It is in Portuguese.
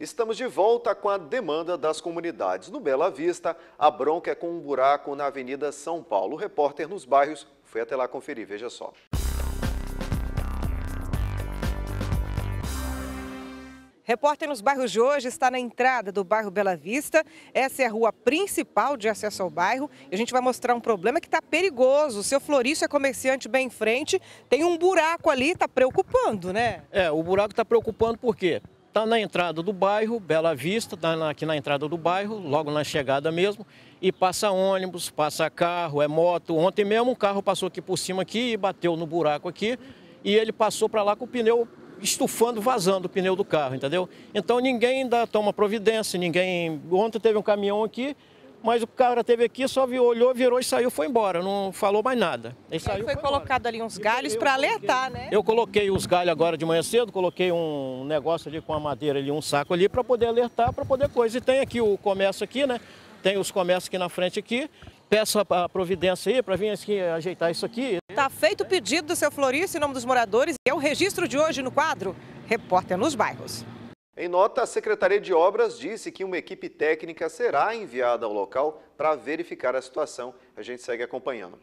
Estamos de volta com a demanda das comunidades. No Bela Vista, a bronca é com um buraco na Avenida São Paulo. O repórter nos bairros foi até lá conferir, veja só. Repórter nos bairros de hoje está na entrada do bairro Bela Vista. Essa é a rua principal de acesso ao bairro. E a gente vai mostrar um problema que está perigoso. O seu Florício é comerciante bem em frente. Tem um buraco ali, está preocupando, né? É, o buraco está preocupando por quê? Está na entrada do bairro, Bela Vista, tá aqui na entrada do bairro, logo na chegada mesmo, e passa ônibus, passa carro, é moto. Ontem mesmo um carro passou aqui por cima aqui e bateu no buraco aqui, e ele passou para lá com o pneu estufando, vazando o pneu do carro, entendeu? Então ninguém ainda toma providência, ninguém. Ontem teve um caminhão aqui, mas o cara teve aqui, só viu, olhou, virou e saiu, foi embora, não falou mais nada. Ele é saiu, foi, foi colocado embora. ali uns galhos para alertar, né? Eu coloquei os galhos agora de manhã cedo, coloquei um negócio ali com a madeira ali, um saco ali para poder alertar, para poder coisa. E tem aqui o comércio aqui, né? Tem os comércios aqui na frente aqui. Peço a providência aí para vir aqui ajeitar isso aqui. Está feito o pedido do seu Florício em nome dos moradores é o registro de hoje no quadro Repórter nos Bairros. Em nota, a Secretaria de Obras disse que uma equipe técnica será enviada ao local para verificar a situação. A gente segue acompanhando.